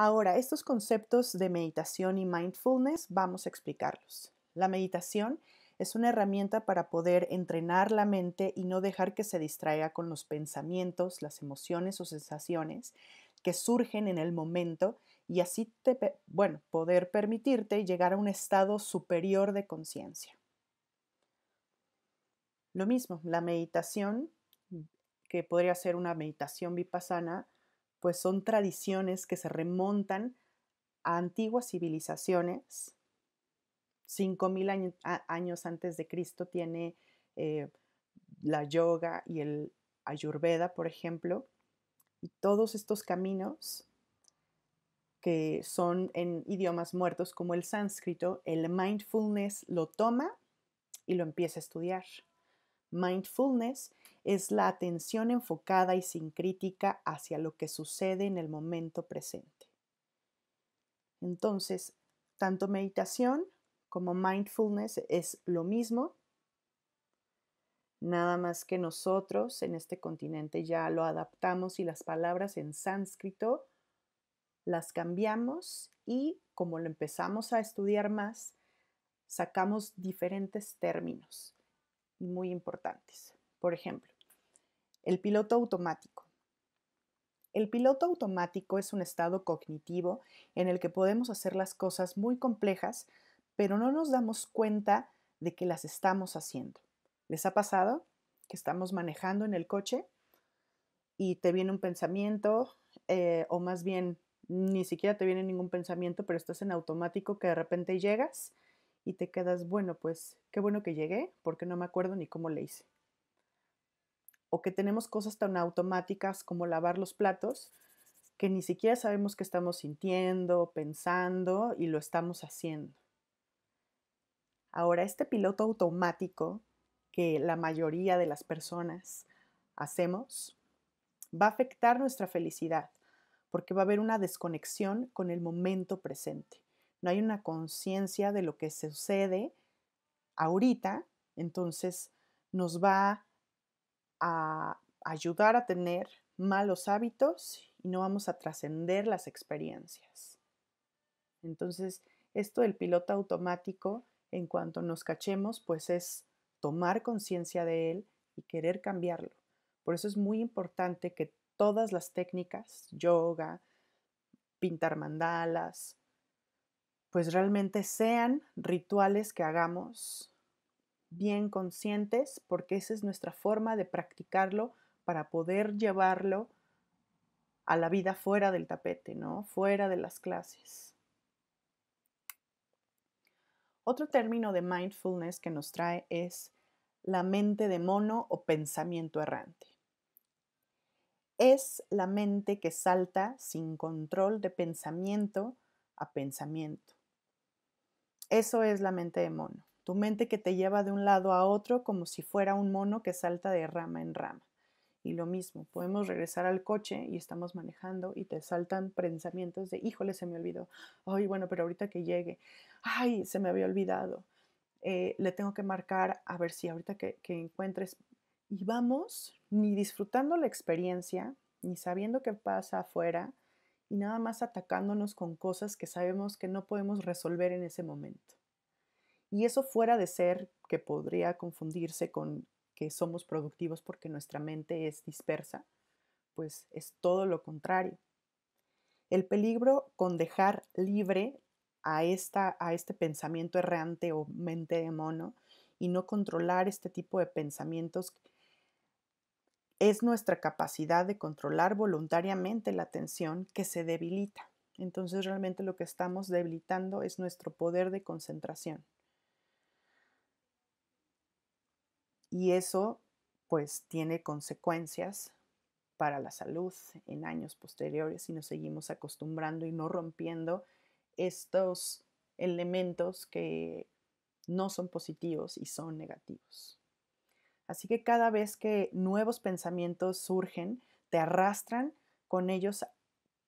Ahora, estos conceptos de meditación y mindfulness vamos a explicarlos. La meditación es una herramienta para poder entrenar la mente y no dejar que se distraiga con los pensamientos, las emociones o sensaciones que surgen en el momento y así poder permitirte llegar a un estado superior de conciencia. Lo mismo, la meditación, que podría ser una meditación vipassana, pues son tradiciones que se remontan a antiguas civilizaciones. 5.000 mil años antes de Cristo tiene eh, la yoga y el ayurveda, por ejemplo, y todos estos caminos que son en idiomas muertos como el sánscrito, el mindfulness lo toma y lo empieza a estudiar. Mindfulness es la atención enfocada y sin crítica hacia lo que sucede en el momento presente. Entonces, tanto meditación como mindfulness es lo mismo, nada más que nosotros en este continente ya lo adaptamos y las palabras en sánscrito las cambiamos y como lo empezamos a estudiar más, sacamos diferentes términos muy importantes. Por ejemplo, el piloto automático. El piloto automático es un estado cognitivo en el que podemos hacer las cosas muy complejas, pero no nos damos cuenta de que las estamos haciendo. ¿Les ha pasado que estamos manejando en el coche y te viene un pensamiento, eh, o más bien ni siquiera te viene ningún pensamiento, pero estás en automático que de repente llegas y te quedas, bueno, pues qué bueno que llegué, porque no me acuerdo ni cómo le hice o que tenemos cosas tan automáticas como lavar los platos que ni siquiera sabemos que estamos sintiendo, pensando y lo estamos haciendo. Ahora, este piloto automático que la mayoría de las personas hacemos va a afectar nuestra felicidad porque va a haber una desconexión con el momento presente. No hay una conciencia de lo que sucede ahorita, entonces nos va a ayudar a tener malos hábitos y no vamos a trascender las experiencias. Entonces, esto del piloto automático, en cuanto nos cachemos, pues es tomar conciencia de él y querer cambiarlo. Por eso es muy importante que todas las técnicas, yoga, pintar mandalas, pues realmente sean rituales que hagamos bien conscientes, porque esa es nuestra forma de practicarlo para poder llevarlo a la vida fuera del tapete, ¿no? Fuera de las clases. Otro término de mindfulness que nos trae es la mente de mono o pensamiento errante. Es la mente que salta sin control de pensamiento a pensamiento. Eso es la mente de mono tu mente que te lleva de un lado a otro como si fuera un mono que salta de rama en rama. Y lo mismo, podemos regresar al coche y estamos manejando y te saltan pensamientos de, híjole, se me olvidó, ay, bueno, pero ahorita que llegue, ay, se me había olvidado, eh, le tengo que marcar a ver si ahorita que, que encuentres. Y vamos ni disfrutando la experiencia, ni sabiendo qué pasa afuera, y nada más atacándonos con cosas que sabemos que no podemos resolver en ese momento. Y eso fuera de ser que podría confundirse con que somos productivos porque nuestra mente es dispersa, pues es todo lo contrario. El peligro con dejar libre a, esta, a este pensamiento errante o mente de mono y no controlar este tipo de pensamientos es nuestra capacidad de controlar voluntariamente la atención que se debilita. Entonces realmente lo que estamos debilitando es nuestro poder de concentración. Y eso pues tiene consecuencias para la salud en años posteriores si nos seguimos acostumbrando y no rompiendo estos elementos que no son positivos y son negativos. Así que cada vez que nuevos pensamientos surgen, te arrastran con ellos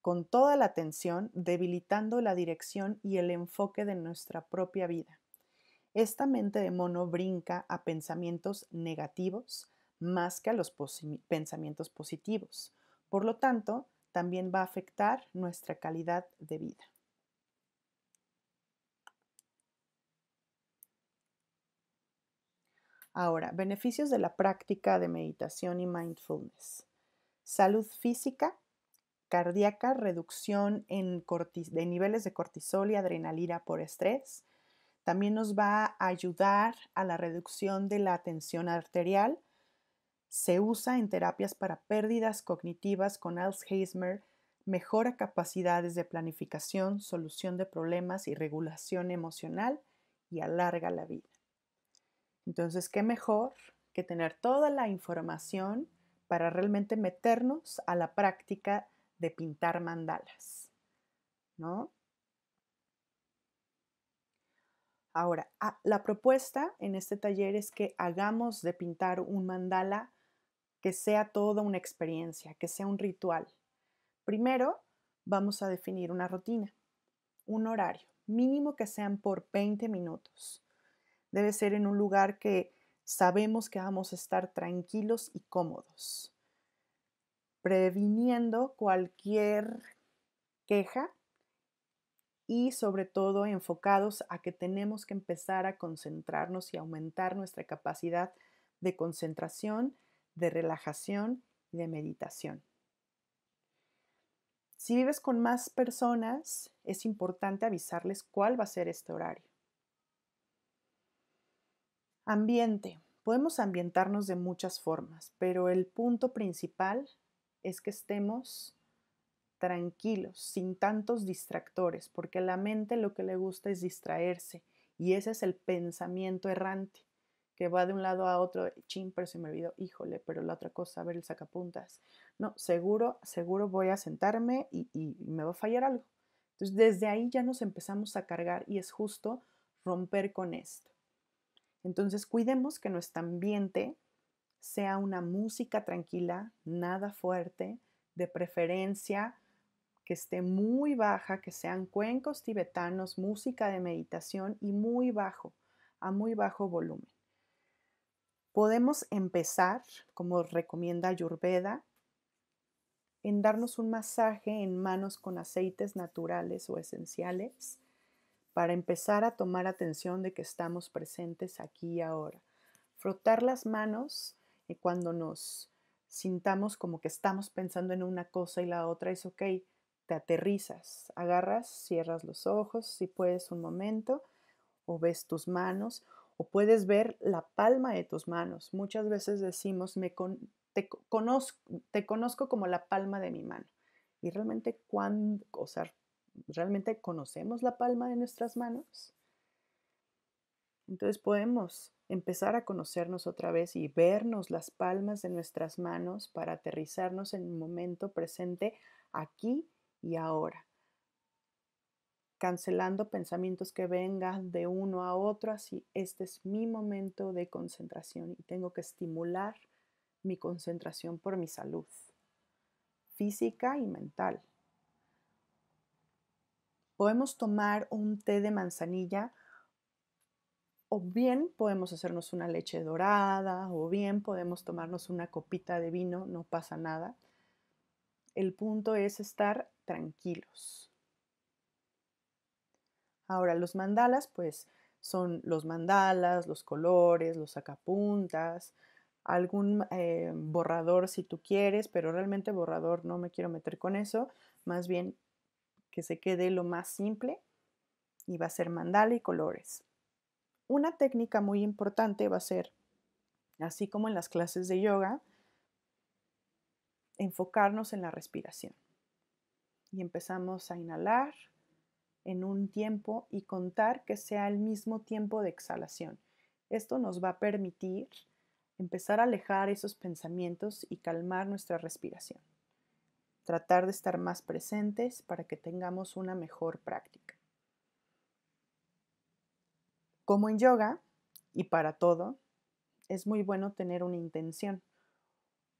con toda la atención, debilitando la dirección y el enfoque de nuestra propia vida. Esta mente de mono brinca a pensamientos negativos más que a los pensamientos positivos. Por lo tanto, también va a afectar nuestra calidad de vida. Ahora, beneficios de la práctica de meditación y mindfulness. Salud física, cardíaca, reducción de niveles de cortisol y adrenalina por estrés, también nos va a ayudar a la reducción de la tensión arterial. Se usa en terapias para pérdidas cognitivas con Alzheimer, mejora capacidades de planificación, solución de problemas y regulación emocional y alarga la vida. Entonces, ¿qué mejor que tener toda la información para realmente meternos a la práctica de pintar mandalas? ¿No? Ahora, ah, la propuesta en este taller es que hagamos de pintar un mandala que sea toda una experiencia, que sea un ritual. Primero, vamos a definir una rutina, un horario, mínimo que sean por 20 minutos. Debe ser en un lugar que sabemos que vamos a estar tranquilos y cómodos, previniendo cualquier queja y sobre todo enfocados a que tenemos que empezar a concentrarnos y aumentar nuestra capacidad de concentración, de relajación y de meditación. Si vives con más personas, es importante avisarles cuál va a ser este horario. Ambiente. Podemos ambientarnos de muchas formas, pero el punto principal es que estemos tranquilos, sin tantos distractores, porque la mente lo que le gusta es distraerse y ese es el pensamiento errante que va de un lado a otro, ching pero se me olvidó, híjole, pero la otra cosa, a ver el sacapuntas. No, seguro, seguro voy a sentarme y, y me va a fallar algo. Entonces, desde ahí ya nos empezamos a cargar y es justo romper con esto. Entonces, cuidemos que nuestro ambiente sea una música tranquila, nada fuerte, de preferencia que esté muy baja, que sean cuencos tibetanos, música de meditación y muy bajo, a muy bajo volumen. Podemos empezar, como recomienda Ayurveda, en darnos un masaje en manos con aceites naturales o esenciales para empezar a tomar atención de que estamos presentes aquí y ahora. Frotar las manos y eh, cuando nos sintamos como que estamos pensando en una cosa y la otra es ok, te aterrizas, agarras, cierras los ojos, si puedes un momento, o ves tus manos, o puedes ver la palma de tus manos. Muchas veces decimos, me te, conozco, como la palma de mi mano. Y realmente, cuando, ¿realmente conocemos la palma de nuestras manos? Entonces podemos empezar a conocernos otra vez y vernos las palmas de nuestras manos para aterrizarnos en el momento presente aquí y ahora, cancelando pensamientos que vengan de uno a otro, así este es mi momento de concentración y tengo que estimular mi concentración por mi salud física y mental. Podemos tomar un té de manzanilla o bien podemos hacernos una leche dorada o bien podemos tomarnos una copita de vino, no pasa nada. El punto es estar tranquilos. Ahora, los mandalas, pues son los mandalas, los colores, los sacapuntas, algún eh, borrador si tú quieres, pero realmente borrador no me quiero meter con eso, más bien que se quede lo más simple y va a ser mandala y colores. Una técnica muy importante va a ser, así como en las clases de yoga, enfocarnos en la respiración y empezamos a inhalar en un tiempo y contar que sea el mismo tiempo de exhalación. Esto nos va a permitir empezar a alejar esos pensamientos y calmar nuestra respiración. Tratar de estar más presentes para que tengamos una mejor práctica. Como en yoga y para todo, es muy bueno tener una intención,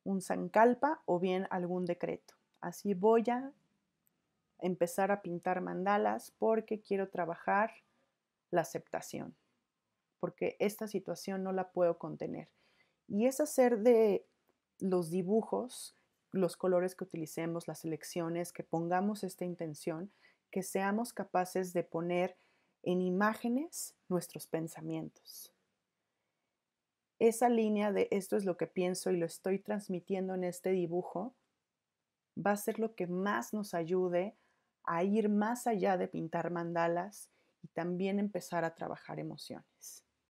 un sankalpa o bien algún decreto. Así voy a empezar a pintar mandalas porque quiero trabajar la aceptación, porque esta situación no la puedo contener. Y es hacer de los dibujos, los colores que utilicemos, las elecciones, que pongamos esta intención, que seamos capaces de poner en imágenes nuestros pensamientos. Esa línea de esto es lo que pienso y lo estoy transmitiendo en este dibujo va a ser lo que más nos ayude a ir más allá de pintar mandalas y también empezar a trabajar emociones.